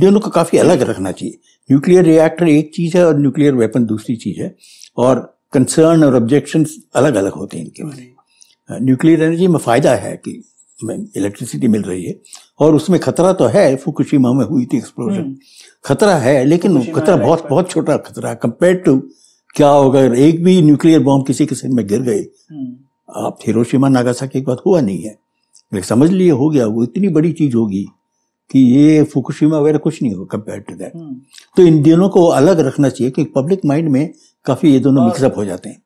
दोनों को काफ़ी अलग रखना चाहिए न्यूक्लियर रिएक्टर एक चीज़ है और न्यूक्लियर वेपन दूसरी चीज़ है और कंसर्न और ऑब्जेक्शन अलग अलग होते हैं इनके बारे न्यूक्लियर एनर्जी में हम्म। फ़ायदा है कि इलेक्ट्रिसिटी मिल रही है और उसमें खतरा तो है फुकुशिमा में हुई थी एक्सप्लोजन हम्म। खतरा है लेकिन खतरा बहुत बहुत छोटा खतरा है कंपेयर टू क्या होगा अगर एक भी न्यूक्लियर बॉम्ब किसी के सिर में गिर गए हम्म। आप हिरोशिमा नागासाकी की बात हुआ नहीं है समझ लिए हो गया वो इतनी बड़ी चीज होगी कि ये फुकुशिमा वगैरह कुछ नहीं होगा कंपेयर टू दैट तो इन दोनों को अलग रखना चाहिए क्योंकि पब्लिक माइंड में काफ़ी ये दोनों मिक्सअप हो जाते हैं